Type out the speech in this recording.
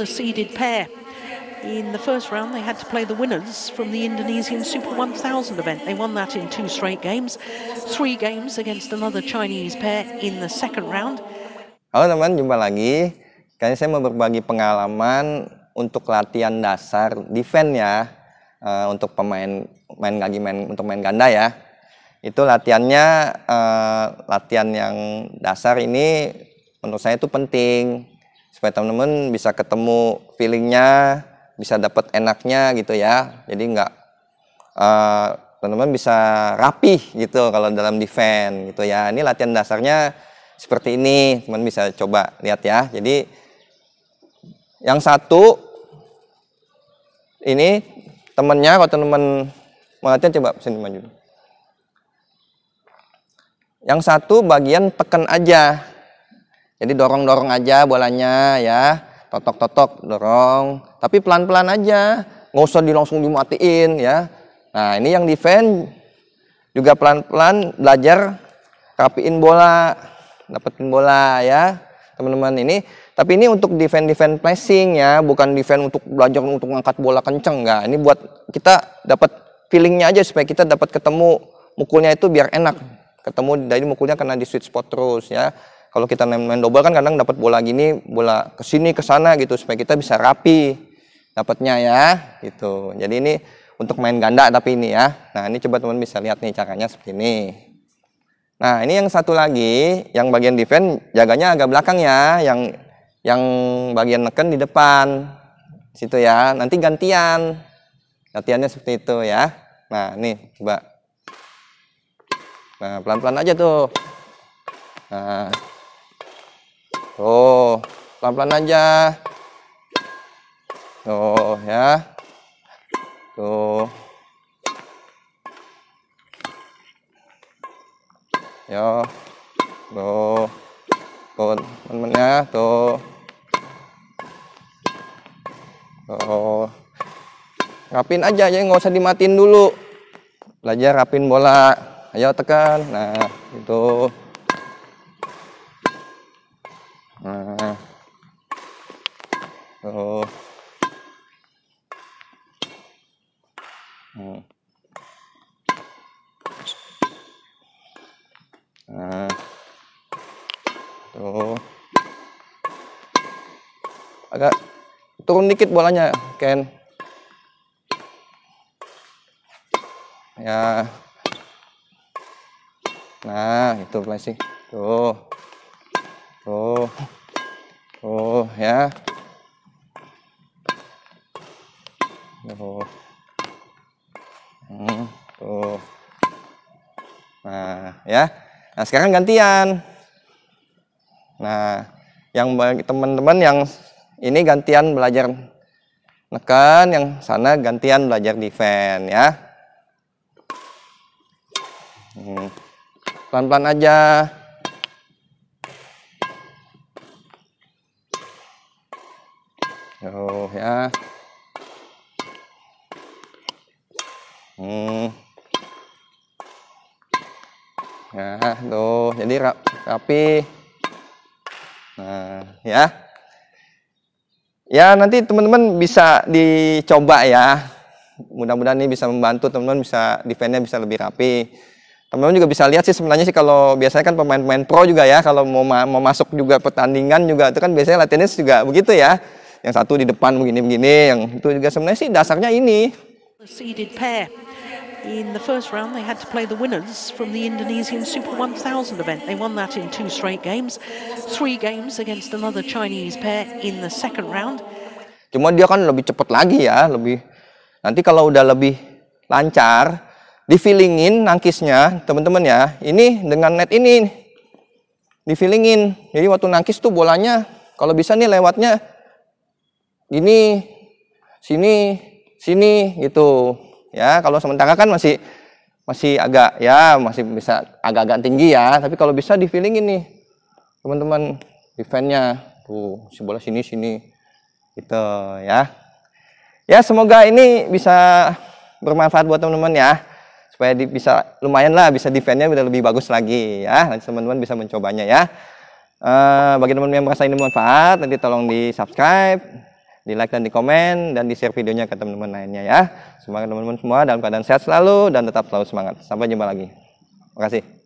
the seeded pair. In the first round, they had to play the winners from the Indonesian Super 1000 event. They won that in two straight games, three games against another Chinese pair in the second round. Halo teman, jumpa lagi. Kali saya mau berbagi pengalaman untuk latihan dasar defense ya uh, untuk pemain main lagi main untuk main ganda ya. Itu latihannya uh, latihan yang dasar ini menurut saya itu penting supaya teman-teman bisa ketemu feelingnya bisa dapat enaknya gitu ya jadi nggak uh, teman-teman bisa rapih gitu kalau dalam defend gitu ya ini latihan dasarnya seperti ini teman bisa coba lihat ya jadi yang satu ini temennya kalau teman mau latihan coba sini maju yang satu bagian tekan aja jadi dorong-dorong aja bolanya ya, totok-totok dorong. Tapi pelan-pelan aja, nggak usah di langsung dimatiin ya. Nah ini yang defend juga pelan-pelan belajar rapiin bola, dapetin bola ya teman-teman ini. Tapi ini untuk defend defend pressing ya, bukan defend untuk belajar untuk angkat bola kenceng nggak. Ini buat kita dapat feelingnya aja supaya kita dapat ketemu mukulnya itu biar enak ketemu dari mukulnya karena di sweet spot terus ya kalau kita main, main double kan kadang dapat bola gini, bola ke sini ke sana gitu supaya kita bisa rapi dapatnya ya gitu. Jadi ini untuk main ganda tapi ini ya. Nah, ini coba teman bisa lihat nih caranya seperti ini. Nah, ini yang satu lagi, yang bagian defense jaganya agak belakang ya, yang yang bagian neken di depan. Situ ya. Nanti gantian. Gantiannya seperti itu ya. Nah, ini coba. Nah, pelan-pelan aja tuh. Nah, Tuh, oh, pelan-pelan aja. Tuh, ya. Tuh. Yo. Tuh. Tuh, teman-teman ya. Tuh. Tuh. Rapin aja, ya nggak usah dimatin dulu. Belajar rapin bola. Ayo tekan. Nah, itu. Nah. Tuh. Agak turun dikit bolanya, Ken. Ya. Nah, itu flashing. Tuh. Tuh. Tuh, ya. Tuh. Hmm, tuh. Nah, ya. Nah, sekarang gantian. Nah, yang teman-teman yang ini gantian belajar neken, yang sana gantian belajar defend ya. Hmm. Pelan-pelan hmm. aja. Oh ya. hmm. nah ya, tuh jadi rap, rapi nah ya ya nanti teman-teman bisa dicoba ya mudah-mudahan ini bisa membantu teman-teman bisa defense-nya bisa lebih rapi teman-teman juga bisa lihat sih sebenarnya sih kalau biasanya kan pemain-pemain pro juga ya kalau mau ma mau masuk juga pertandingan juga itu kan biasanya latihannya juga begitu ya yang satu di depan begini-begini yang itu juga sebenarnya sih dasarnya ini In the first round, they had to play the winners from the Indonesian Super 1000 event. They won that in two straight games, three games against another Chinese pair in the second round. Cuma dia kan lebih cepat lagi ya, lebih nanti kalau udah lebih lancar, di feelingin nangkisnya, teman-teman ya. Ini dengan net ini di feelingin. Jadi waktu nangkis tuh bolanya kalau bisa nih lewatnya ini sini, sini gitu ya kalau sementara kan masih masih agak ya masih bisa agak-agak tinggi ya tapi kalau bisa di feeling ini teman-teman defense-nya tuh sebelah sini sini gitu ya ya semoga ini bisa bermanfaat buat teman-teman ya supaya di, bisa lumayan lah bisa defense-nya bisa lebih bagus lagi ya nanti teman-teman bisa mencobanya ya uh, bagi teman-teman yang merasa ini bermanfaat nanti tolong di subscribe di like dan di komen dan di share videonya ke teman-teman lainnya ya. Semangat teman-teman semua dalam keadaan sehat selalu dan tetap selalu semangat. Sampai jumpa lagi. Terima kasih.